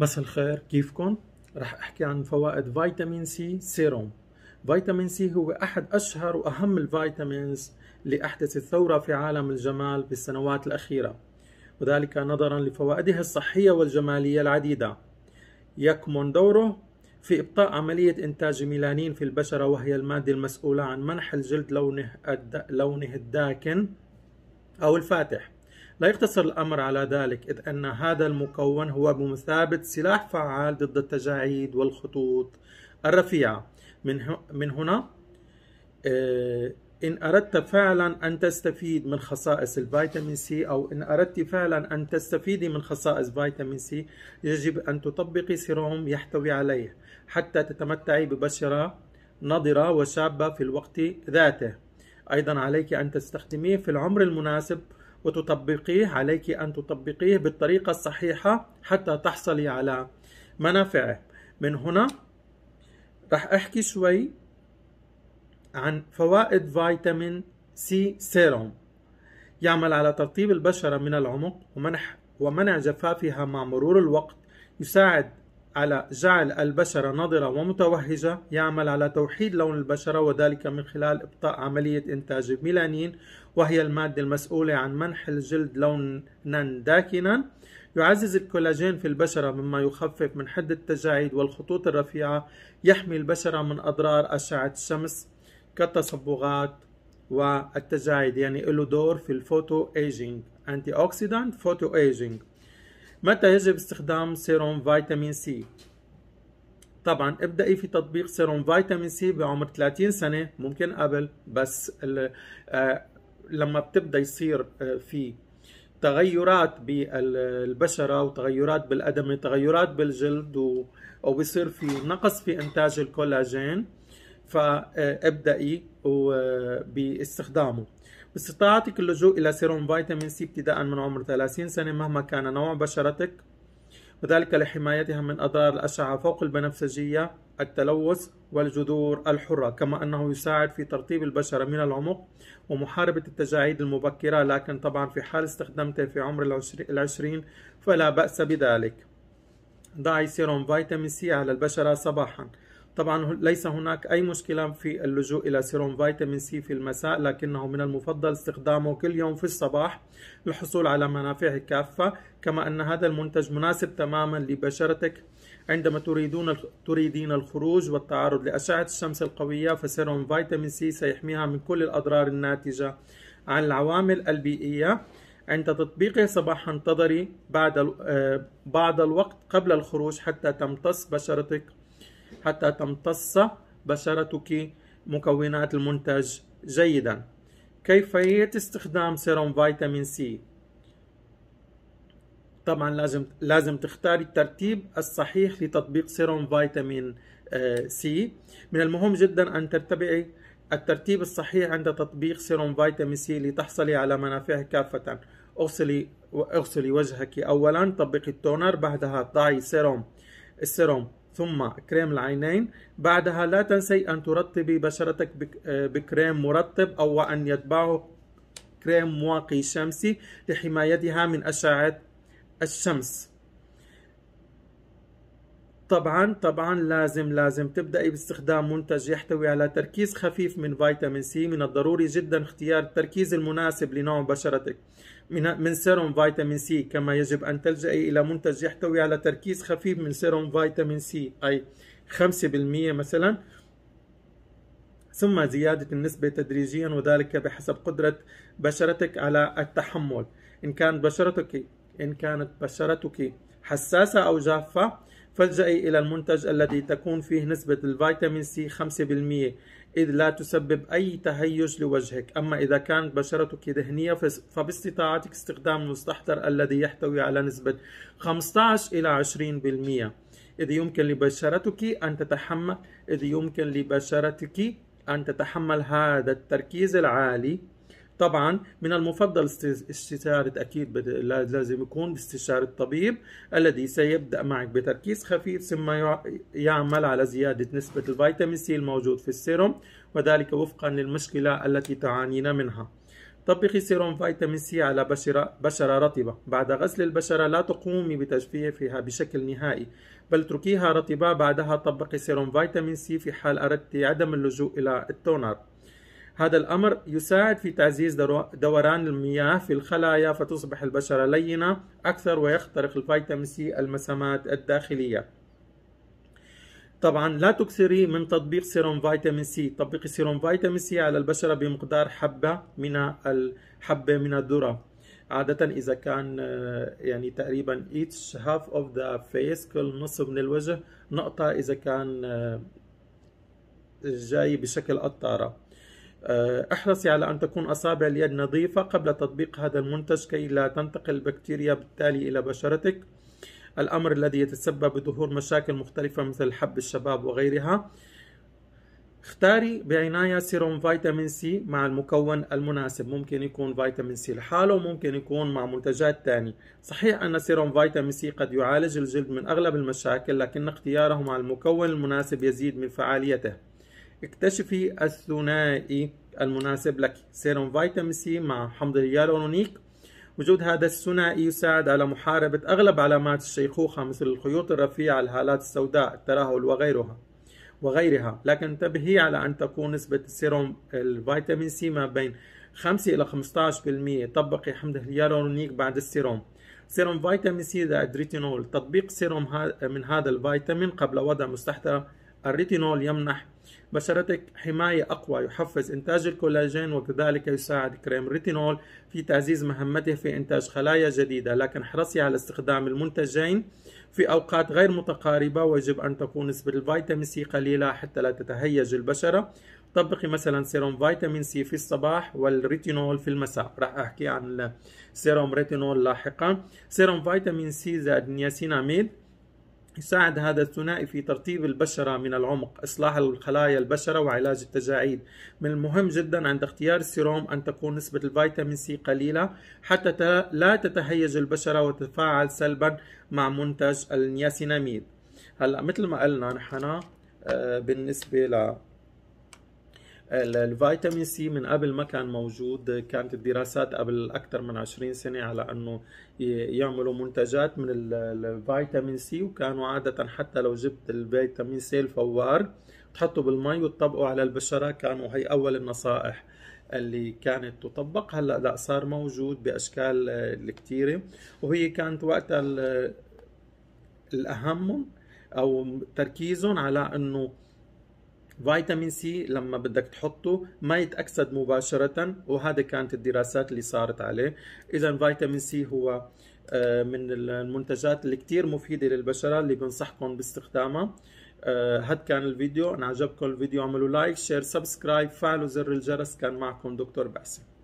مساء الخير كيفكم؟ رح احكي عن فوائد فيتامين سي سيروم فيتامين سي هو احد اشهر واهم الفيتامينز اللي احدثت ثوره في عالم الجمال بالسنوات الاخيره وذلك نظرا لفوائده الصحيه والجماليه العديده يكمن دوره في ابطاء عمليه انتاج ميلانين في البشره وهي الماده المسؤوله عن منح الجلد لونه لونه الداكن او الفاتح لا يقتصر الأمر على ذلك إذ أن هذا المكون هو بمثابة سلاح فعال ضد التجاعيد والخطوط الرفيعة من هنا آه، إن أردت فعلا أن تستفيد من خصائص الفيتامين سي أو إن أردت فعلا أن تستفيدي من خصائص فيتامين سي يجب أن تطبقي سيروم يحتوي عليه حتى تتمتعي ببشرة نضرة وشابة في الوقت ذاته أيضا عليك أن تستخدميه في العمر المناسب وتطبقيه عليك أن تطبقيه بالطريقة الصحيحة حتى تحصلي على منافعه من هنا رح أحكي شوي عن فوائد فيتامين سي سيروم يعمل على ترطيب البشرة من العمق ومنح ومنع جفافها مع مرور الوقت يساعد على جعل البشرة نضرة ومتوهجة يعمل على توحيد لون البشرة وذلك من خلال إبطاء عملية إنتاج الميلانين وهي المادة المسؤولة عن منح الجلد لونا داكنا يعزز الكولاجين في البشرة مما يخفف من حدة التجاعيد والخطوط الرفيعة يحمي البشرة من أضرار أشعة الشمس كالتصبغات والتجاعيد يعني له دور في الفوتو ايجينج انتي اوكسيدانت فوتو ايجينج متى يجب استخدام سيروم فيتامين سي؟ طبعا ابدأي في تطبيق سيروم فيتامين سي بعمر 30 سنة ممكن قبل بس آه، لما بتبدأ يصير آه، في تغيرات بالبشرة وتغيرات بالأدمة تغيرات بالجلد و... أو بيصير في نقص في إنتاج الكولاجين فابدأي آه، باستخدامه باستطاعتك اللجوء إلى سيروم فيتامين سي ابتداء من عمر 30 سنة مهما كان نوع بشرتك وذلك لحمايتها من أضرار الأشعة فوق البنفسجية التلوث والجذور الحرة كما أنه يساعد في ترطيب البشرة من العمق ومحاربة التجاعيد المبكرة لكن طبعا في حال استخدمته في عمر العشرين فلا بأس بذلك ضعي سيروم فيتامين سي على البشرة صباحا طبعا ليس هناك أي مشكلة في اللجوء إلى سيروم فيتامين سي في المساء لكنه من المفضل استخدامه كل يوم في الصباح للحصول على منافعه كافة كما أن هذا المنتج مناسب تماما لبشرتك عندما تريدون تريدين الخروج والتعرض لأشعة الشمس القوية فسيروم فيتامين سي سيحميها من كل الأضرار الناتجة عن العوامل البيئية عند تطبيقه صباحا انتظري بعد آه، بعض الوقت قبل الخروج حتى تمتص بشرتك حتى تمتص بشرتك مكونات المنتج جيدا كيفية استخدام سيروم فيتامين سي طبعا لازم لازم تختاري الترتيب الصحيح لتطبيق سيروم فيتامين آه، سي من المهم جدا أن تتبعي الترتيب الصحيح عند تطبيق سيروم فيتامين سي لتحصلي على منافعه كافة اغسلي اغسلي وجهك اولا طبقي التونر بعدها ضعي سيروم السيروم ثم كريم العينين بعدها لا تنسي أن ترطبي بشرتك آه، بكريم مرطب أو أن يتبعه كريم واقي شمسي لحمايتها من أشعة الشمس طبعا طبعا لازم لازم تبدأي باستخدام منتج يحتوي على تركيز خفيف من فيتامين سي من الضروري جدا اختيار التركيز المناسب لنوع بشرتك من من سيروم فيتامين سي كما يجب أن تلجأي إلى منتج يحتوي على تركيز خفيف من سيروم فيتامين سي أي 5% مثلا ثم زيادة النسبة تدريجيا وذلك بحسب قدرة بشرتك على التحمل إن كانت بشرتك إن كانت بشرتك حساسة أو جافة فالجئي إلى المنتج الذي تكون فيه نسبة الفيتامين سي 5% إذ لا تسبب أي تهيج لوجهك أما إذا كانت بشرتك دهنية فباستطاعتك استخدام المستحضر الذي يحتوي على نسبة 15 إلى 20% إذ يمكن لبشرتك أن تتحمل إذ يمكن لبشرتك أن تتحمل هذا التركيز العالي طبعا من المفضل استشارة أكيد لازم يكون باستشارة الطبيب الذي سيبدأ معك بتركيز خفيف ثم يعمل على زيادة نسبة الفيتامين سي الموجود في السيروم وذلك وفقا للمشكلة التي تعانين منها طبقي سيروم فيتامين سي على بشرة, بشرة رطبة بعد غسل البشرة لا تقومي بتجفيفها بشكل نهائي بل اتركيها رطبة بعدها طبقي سيروم فيتامين سي في حال أردت عدم اللجوء إلى التونر هذا الأمر يساعد في تعزيز دوران المياه في الخلايا فتصبح البشرة لينة أكثر ويخترق الفيتامين سي المسامات الداخلية طبعا لا تكثري من تطبيق سيروم فيتامين سي طبقي سيروم فيتامين سي على البشرة بمقدار حبة من الحبة من الذرة عادة إذا كان آه، يعني تقريبا each half of the face كل نصف من الوجه نقطة إذا كان آه، جاي بشكل قطارة آه، احرصي على أن تكون أصابع اليد نظيفة قبل تطبيق هذا المنتج كي لا تنتقل البكتيريا بالتالي إلى بشرتك الأمر الذي يتسبب بظهور مشاكل مختلفة مثل حب الشباب وغيرها اختاري بعناية سيروم فيتامين سي مع المكون المناسب ممكن يكون فيتامين سي لحاله ممكن يكون مع منتجات تانية صحيح أن سيروم فيتامين سي قد يعالج الجلد من أغلب المشاكل لكن اختياره مع المكون المناسب يزيد من فعاليته اكتشفي الثنائي المناسب لك سيروم فيتامين سي مع حمض الهيالورونيك وجود هذا الثنائي يساعد على محاربة أغلب علامات الشيخوخة مثل الخيوط الرفيعة الهالات السوداء الترهل وغيرها وغيرها لكن انتبهي على أن تكون نسبة السيروم الفيتامين سي ما بين 5 إلى 15% طبقي حمض الهيالورونيك بعد السيروم سيروم فيتامين سي ذا ادريتينول تطبيق سيروم من هذا الفيتامين قبل وضع مستحضر الريتينول يمنح بشرتك حماية أقوى يحفز إنتاج الكولاجين وكذلك يساعد كريم الريتينول في تعزيز مهمته في إنتاج خلايا جديدة لكن احرصي على استخدام المنتجين في أوقات غير متقاربة ويجب أن تكون نسبة الفيتامين سي قليلة حتى لا تتهيج البشرة طبقي مثلا سيروم فيتامين سي في الصباح والريتينول في المساء راح أحكي عن سيروم ريتينول لاحقا سيروم فيتامين سي زائد نياسيناميد يساعد هذا الثنائي في ترطيب البشرة من العمق إصلاح الخلايا البشرة وعلاج التجاعيد من المهم جدا عند اختيار السيروم أن تكون نسبة الفيتامين سي قليلة حتى لا تتهيج البشرة وتتفاعل سلبا مع منتج النياسيناميد هلا مثل ما قلنا نحن آه، بالنسبة ل الفيتامين سي من قبل ما كان موجود كانت الدراسات قبل اكثر من 20 سنه على انه يعملوا منتجات من الفيتامين سي وكانوا عاده حتى لو جبت الفيتامين سي الفوار تحطه بالمي وتطبقه على البشره كانوا هي اول النصائح اللي كانت تطبق هلا لا صار موجود باشكال آه، الكتيره وهي كانت وقتها الاهم او تركيزهم على انه فيتامين سي لما بدك تحطه ما يتأكسد مباشرة وهذا كانت الدراسات اللي صارت عليه إذا فيتامين سي هو آه، من المنتجات اللي كتير مفيدة للبشرة اللي بنصحكم باستخدامها آه، هاد كان الفيديو إن عجبكم الفيديو اعملوا لايك شير سبسكرايب فعلوا زر الجرس كان معكم دكتور باسم